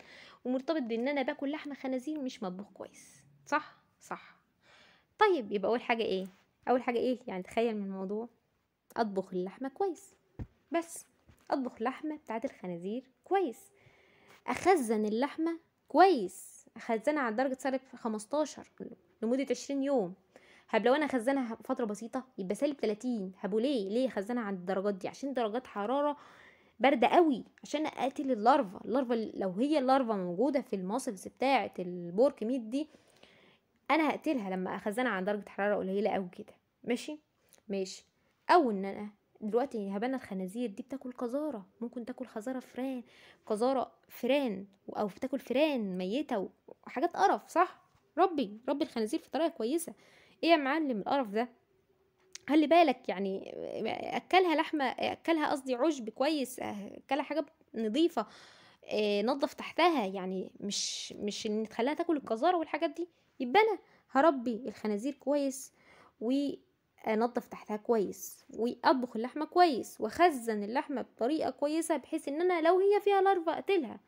ومرتبط بان انا باكل لحمه خنازير مش مطبوخ كويس صح صح طيب يبقى اول حاجه ايه اول حاجه ايه يعني تخيل من الموضوع اطبخ اللحمه كويس بس اطبخ لحمه بتاعه الخنازير كويس اخزن اللحمه كويس اخزنها على درجه سالب 15 لمده 20 يوم طب لو انا خزنها فتره بسيطه يبقى سالب 30 طب ليه ليه خزنها عند الدرجات دي عشان درجات حراره بارده قوي عشان اقتل اللارفا اللارفا لو هي اللارفا موجوده في الماسلز بتاعه البورك ميت دي انا هقتلها لما اخزنها عند درجه حراره قليله قوي كده ماشي ماشي او ان انا دلوقتي هبنا الخنازير دي بتاكل قذاره ممكن تاكل خزاره فران قذاره فران او بتاكل فران ميته وحاجات قرف صح ربي ربي الخنازير في طريقه كويسه ايه يا معلم القرف ده خلي بالك يعني اكلها لحمه اكلها قصدي عشب كويس اكلها حاجه نظيفه آه، نظف تحتها يعني مش مش ان تخليها تاكل القذاره والحاجات دي يبقى انا هربي الخنازير كويس و انضف تحتها كويس واطبخ اللحمه كويس واخزن اللحمه بطريقه كويسه بحيث ان انا لو هي فيها لارفا اقتلها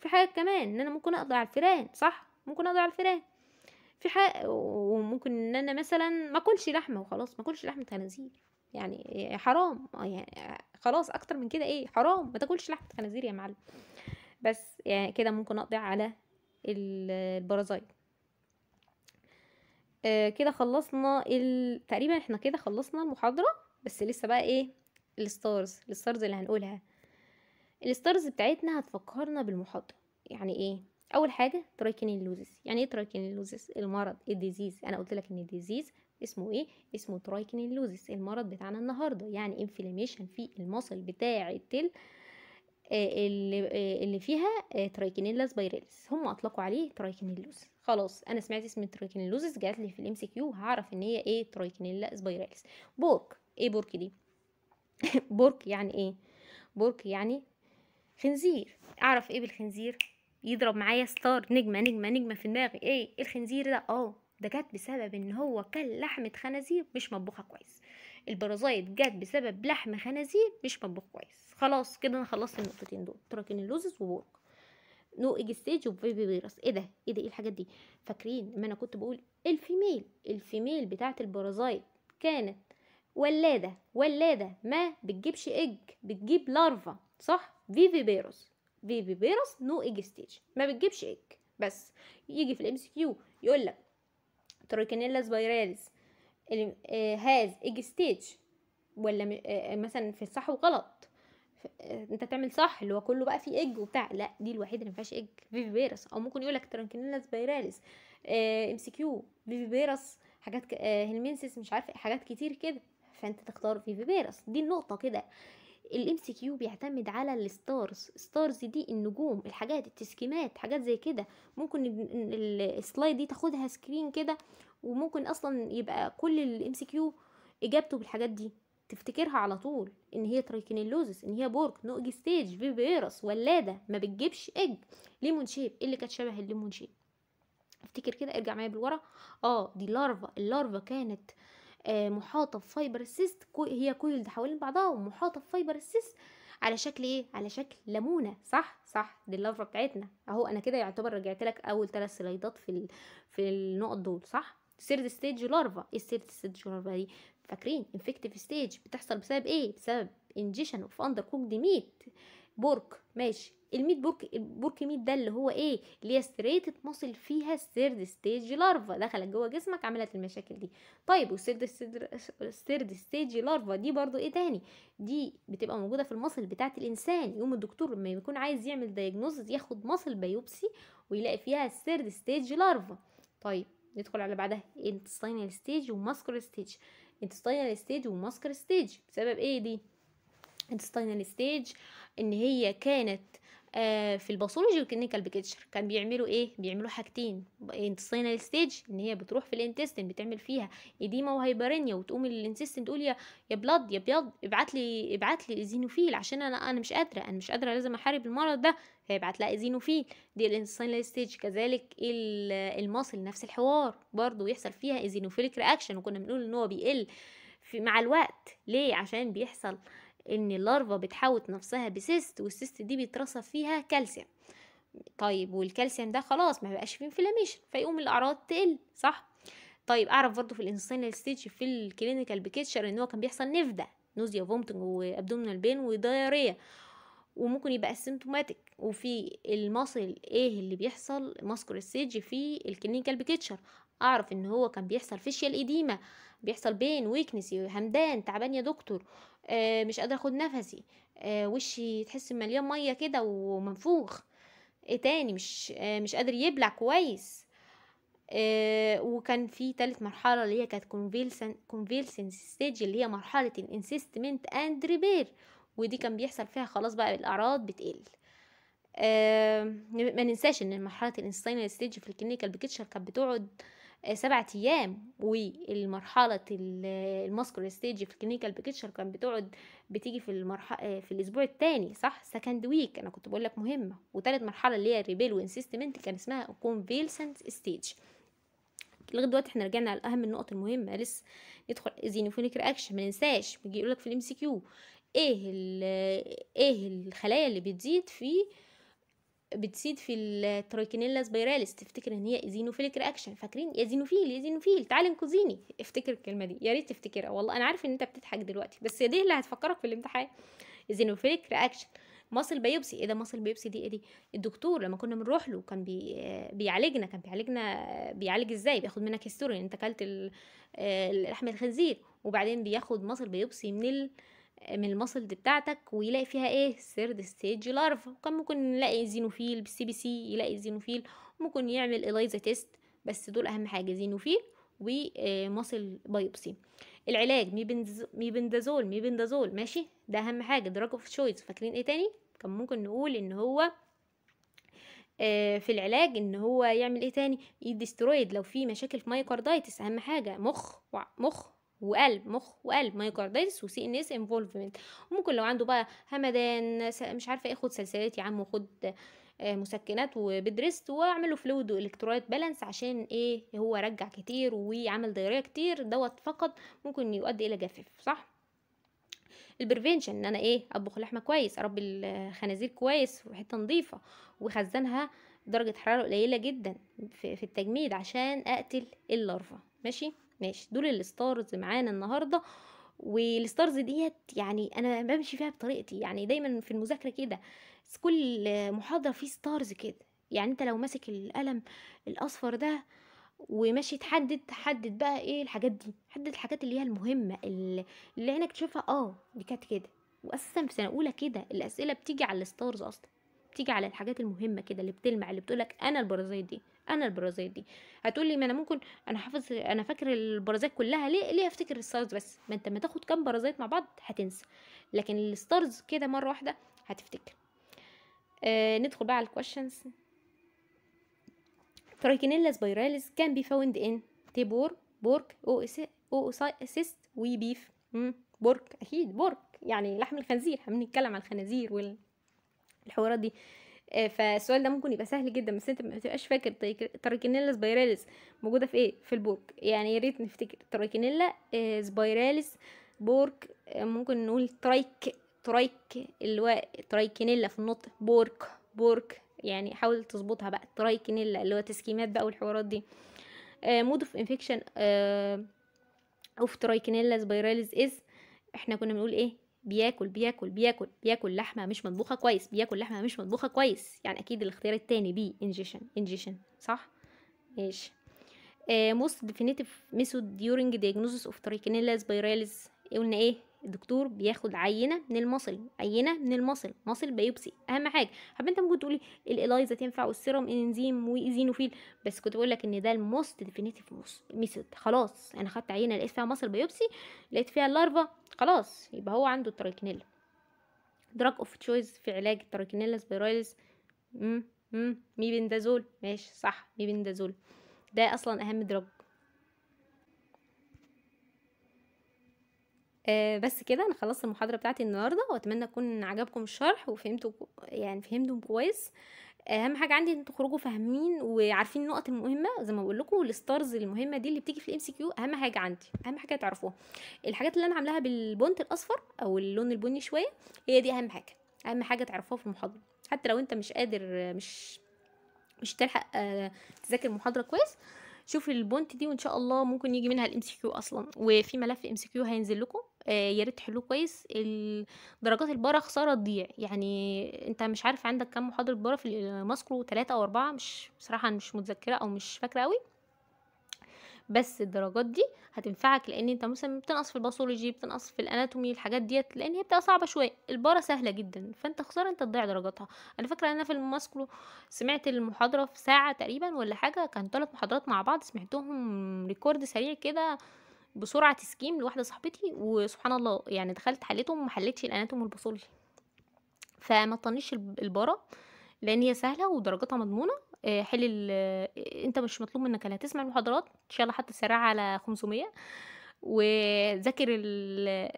في حاجه كمان ان انا ممكن اقضي على الفيران صح ممكن اقضي على الفيران في حاجه وممكن ان انا مثلا ما اكلش لحمه وخلاص ما اكلش لحمه خنازير يعني حرام يعني خلاص اكتر من كده ايه حرام ما تاكلش لحمه خنازير يا معلم بس يعني كده ممكن اقضي على البرازيل آه كده خلصنا ال... تقريبا احنا كده خلصنا المحاضرة بس لسه بقى ايه الستارز الستارز اللي هنقولها الستارز بتاعتنا هتفكرنا بالمحاضرة يعني ايه اول حاجة ترايكينيلوزيس يعني ايه ترايكينيلوزيس المرض الديزيز انا قلت لك ان الديزيز اسمه ايه اسمه ترايكينيلوزيس المرض بتاعنا النهارده يعني انفلاميشن في المصل بتاع التل آه، آه، اللي فيها ترايكينيلا آه، سبايراليس هم اطلقوا عليه ترايكينيلوزيس خلاص انا سمعت اسم التريكينيلوزيس جات لي في الام سي كيو هعرف ان هي ايه تريكينيلا سبايرالز بورك ايه بورك دي بورك يعني ايه بورك يعني خنزير اعرف ايه بالخنزير يضرب معايا ستار نجمه نجمه نجمه في دماغي ايه, إيه الخنزير ده اه ده جت بسبب ان هو كل لحمه خنازير مش مطبوخه كويس البرازايت جت بسبب لحم خنازير مش مطبوخ كويس خلاص كده انا خلصت النقطتين دول تراكينيلوزس وبورك نو اكستيج وفيبي فيروس ايه ده ايه ده ايه الحاجات دي فاكرين ما انا كنت بقول الفيميل الفيميل بتاعه البارازايت كانت ولاده ولاده ما بتجيبش اج بتجيب لارفا صح فيفي فيروس فيفي فيروس نو ايج ستيج ما بتجيبش اج بس يجي في الام سي كيو يقول لك ترويكانيلا سبايراليس هاز اج ستيج ولا آه، آه، مثلا في الصح وغلط آه، انت تعمل صح اللي هو كله بقى فيه ايج وبتاع لا دي الوحيده اللي ما فيهاش ايج فيفي فيروس او ممكن يقول لك ترانكينيلا سبايراليس ام سي كيو فيفي فيروس حاجات هيلمنسس آه، مش عارفه حاجات كتير كده فانت تختار فيفي فيروس دي النقطه كده الام سي كيو بيعتمد على الستارز ستارز دي النجوم الحاجات التسكيمات حاجات زي كده ممكن السلايد دي تاخدها سكرين كده وممكن اصلا يبقى كل الام سي كيو اجابته بالحاجات دي تفتكرها على طول ان هي تريكينيلوزس ان هي بورك نؤج ستيج فيروس ولاده ما بتجيبش اج ليمون شيب ايه اللي كانت شبه الليمون شيب افتكر كده ارجع معايا بالورا اه دي لارفا اللارفا كانت آه محاطه بفايبر سيست هي كويلد حوالين بعضها ومحاطه بفايبر سيست على شكل ايه على شكل ليمونه صح صح دي اللارفا بتاعتنا اهو انا كده يعتبر رجعت لك اول ثلاث سلايدات في ال... في النقط دول صح سيرد ستيج لارفا ايه السيرد ستيج لارفا دي فاكرين انفكتيف ستيج بتحصل بسبب ايه بسبب انجيشن اوف اندر كوكد ميت بورك ماشي الميت بورك بورك ميت ده اللي هو ايه اللي هي ستريتد موصل فيها السيرد ستيج لارفا دخلت جوه جسمك عملت المشاكل دي طيب والسيرد السيرد ستيج لارفا دي برضو ايه تاني دي بتبقى موجوده في المصل بتاعه الانسان يوم الدكتور لما يكون عايز يعمل دايجنوز ياخد مصل بايوبسي ويلاقي فيها السيرد ستيج لارفا طيب ندخل على بعدها انتستينال ستيج وماسكولار ستيج انتستينال ستيج وماسكر ستيج بسبب ايه دي انتستينال ستيج ان هي كانت آه في الباثولوجي والكلينيكال بيكتشر كان بيعملوا ايه بيعملوا حاجتين انتستينال ستيج ان هي بتروح في الانتستين بتعمل فيها اديما وهايبرينيا وتقوم الانتستين تقول يا يا بلاد يا بيض ابعت لي ابعت لي زينوفيل عشان انا انا مش قادره انا مش قادره لازم احارب المرض ده هيبعت لها إزينوفيل دي الانسانيال ستيج كذلك المصل نفس الحوار برضو يحصل فيها إزينوفيليك رياكشن وكنا بنقول إن هو بيقل في مع الوقت ليه عشان بيحصل إن اللارفا بتحوط نفسها بسيست والسيست دي بيترصف فيها كالسيوم طيب والكالسيوم ده خلاص ما بقاش فيه انفلاميشن فيقوم الاعراض تقل صح طيب اعرف برضو في الانسانيال ستيج في الكلينيكال بيكتشر ان هو كان بيحصل نفده نوزيا فومتنج وابدومينال بين ودايريه وممكن يبقى اسيمتوماتيك وفي المصل ايه اللي بيحصل ماسكور السيج في الكلينيكال بيكتشر اعرف ان هو كان بيحصل فيشيال ايديما بيحصل بين ويكنس همدان تعبان يا دكتور آه مش قادر اخد نفسي آه وشي تحس مليان ميه كده ومنفوخ إيه تاني مش آه مش قادر يبلع كويس آه وكان في تالت مرحله اللي هي كانت كونفيلسن كونفيلسن ستيج اللي هي مرحله الانسيستمنت اند ريبير ودي كان بيحصل فيها خلاص بقى الاعراض بتقل ما ننساش ان مرحله الانستينال ستيج في الكلينيكال بكتشر كانت بتقعد آه، سبعة ايام والمرحله آه، الماسكولار ستيج في الكلينيكال بكتشر كانت بتقعد بتيجي في المرحله آه، في الاسبوع الثاني صح سكند ويك انا كنت بقول لك مهمه وثالث مرحله اللي هي الريبيل وانسيستمنت كان اسمها كونفيلسنت ستيج لغايه دلوقتي احنا رجعنا على اهم النقط المهمه لسه ندخل زينوفونيك رياكشن ما ننساش بيجي يقول لك في الام سي كيو ايه ايه الخلايا اللي بتزيد في بتزيد في الترويكينيلا سبيراليس تفتكر ان هي ايزينوفيليك رياكشن فاكرين يا زينوفيل يا زينوفيل تعالي انقذيني افتكر الكلمه دي يا ريت تفتكرها والله انا عارف ان انت بتضحك دلوقتي بس دي اللي هتفكرك في الامتحان ايزينوفيليك رياكشن مصل بيبسي ايه ده مصل بيبسي دي ايه دي الدكتور لما كنا بنروح له كان بي بيعالجنا كان بيعالجنا بيعالج ازاي بياخد منك هيستوري انت اكلت لحم الخنزير وبعدين بياخد مصل بيبسي من ال... من دي بتاعتك ويلاقي فيها ايه سيرد ستيج لارفا كان ممكن نلاقي زينوفيل بالسي بي سي يلاقي زينوفيل ممكن يعمل اليزا تيست بس دول اهم حاجه زينوفيل ومصل آه، بايوبسي العلاج ميبندازول ميبندازول ماشي ده اهم حاجه دراج اوف تشويس فاكرين ايه تاني كان ممكن نقول ان هو آه، في العلاج ان هو يعمل ايه تاني يدي لو في مشاكل في مايكاردايتس اهم حاجه مخ مخ وقلب مخ وقلب مايوكاردايتس وسي ان اس انفولفمنت وممكن لو عنده بقى همدان مش عارفه ايه خد سلسلات يا عم وخد آه، مسكنات وبدرست واعمل له فلويد والكترولايت بالانس عشان ايه هو رجع كتير وعمل دايريه كتير دوت فقط ممكن يؤدي الى جفاف صح البريفنشن ان انا ايه اطبخ اللحمه كويس اربي الخنازير كويس في حته نظيفه وخزنها درجه حراره قليله جدا في التجميد عشان اقتل اللارفا ماشي ماشي دول الستارز معانا النهارده والستارز ديت يعني انا بمشي فيها بطريقتي يعني دايما في المذاكره كده كل محاضره فيه ستارز كده يعني انت لو ماسك القلم الاصفر ده وماشي تحدد تحدد بقى ايه الحاجات دي حدد الحاجات اللي هي المهمه اللي عينك تشوفها اه دي كانت كده واساسا في سنه اولى كده الاسئله بتيجي على الستارز اصلا بتيجي على الحاجات المهمه كده اللي بتلمع اللي بتقولك انا البرازيل دي انا البرازيل دي هتقولي ما انا ممكن انا حافظ انا فاكر البرازيل كلها ليه ليه افتكر الستارز بس ما انت ما تاخد كام برازيل مع بعض هتنسى لكن الستارز كده مره واحده هتفتكر آه ندخل بقى على الكويشنز ترايكينيلا سبايراليز كان بي فاوند ان تيبور بورك او اس اسيست وي بيف بورك اكيد بورك يعني لحم الخنزير احنا بنتكلم على الخنازير والحوارات دي آه، فالسؤال ده ممكن يبقى سهل جدا بس انت ما تبقاش فاكر تراكينيلا سبايراليس موجوده في ايه في البورك يعني يا ريت نفتكر تراكينيلا آه، سبايراليس بورك آه، ممكن نقول ترايك ترايك اللي هو ترايكينيلا في النطق بورك بورك يعني حاول تظبطها بقى ترايكينيلا اللي هو تسكيمات بقى والحوارات دي مود اوف انفكشن اوف ترايكينيلا سبايراليز از احنا كنا بنقول ايه بياكل بياكل بياكل بياكل لحمه مش مطبوخه كويس بياكل لحمه مش مطبوخه كويس يعني اكيد الاختيار التاني بي انجيشن انجيشن صح ماشي موست ديفينيتيف ميثود method during اوف تريكينيلا سبيراليز قلنا ايه الدكتور بياخد عينه من المصل عينه من المصل مصل بيبسي اهم حاجه طب انت ممكن تقولي الالايزا تنفع والسيروم انزيم وايزينوفيل بس كنت بقول لك ان ده الموست ديفينيتيف ميثود خلاص انا خدت عينه لقيت فيها مصل بيبسي لقيت فيها اللارفا خلاص يبقى هو عنده التراكنيلا دراج اوف تشويز في علاج التراكنيلا سبيرايلز ميبندازول ماشي صح ميبندازول ده اصلا اهم دراج آه بس كده انا خلصت المحاضره بتاعتي النهارده واتمنى اكون عجبكم الشرح وفهمتوا يعني فهمتم كويس اهم حاجه عندي ان انتوا تخرجوا فاهمين وعارفين النقط المهمه زي ما بقول لكم الستارز المهمه دي اللي بتيجي في الام سي كيو اهم حاجه عندي اهم حاجه تعرفوها الحاجات اللي انا عاملاها بالبونت الاصفر او اللون البني شويه هي دي اهم حاجه اهم حاجه تعرفوها في المحاضره حتى لو انت مش قادر مش مش تلحق آه، تذاكر المحاضره كويس شوف البونت دي وان شاء الله ممكن يجي منها الام سي كيو اصلا وفي ملف ام سي كيو هينزل لكم آه، يا ريت تحلوه كويس درجات البارا خسارة تضيع يعني انت مش عارف عندك كام محاضرة بارا في الماسكرو ثلاثة او اربعة مش بصراحة مش متذكرة او مش فاكرة قوي بس الدرجات دي هتنفعك لان انت مثلا بتنقص في الباثولوجي بتنقص في الاناتومي الحاجات ديت لان هي بتبقى صعبه شويه الباره سهله جدا فانت خساره انت تضيع درجاتها انا فاكره انا في الماسكلو سمعت المحاضره في ساعه تقريبا ولا حاجه كان ثلاث محاضرات مع بعض سمعتهم ريكورد سريع كده بسرعه تسكيم لواحده صاحبتي وسبحان الله يعني دخلت حليتهم ما حليتش الاناتومي والباثولوجي فما تطنيش الباره لان هي سهله ودرجاتها مضمونه آه حل آه، انت مش مطلوب منك انك تسمع المحاضرات ان شاء الله حتى السرعه على 500 وذاكر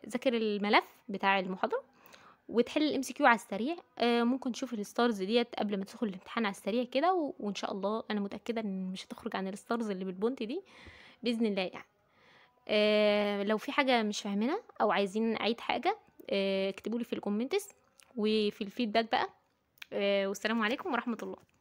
ذاكر الملف بتاع المحاضره وتحل الام سي كيو على السريع آه، ممكن تشوف الستارز ديت قبل ما تدخل الامتحان على السريع كده و... وان شاء الله انا متاكده ان مش هتخرج عن الستارز اللي بالبونت دي باذن الله يعني آه لو في حاجه مش فاهمينها او عايزين اعيد حاجه اكتبوا آه لي في الكومنتس وفي الفيدباك بقى آه، والسلام عليكم ورحمه الله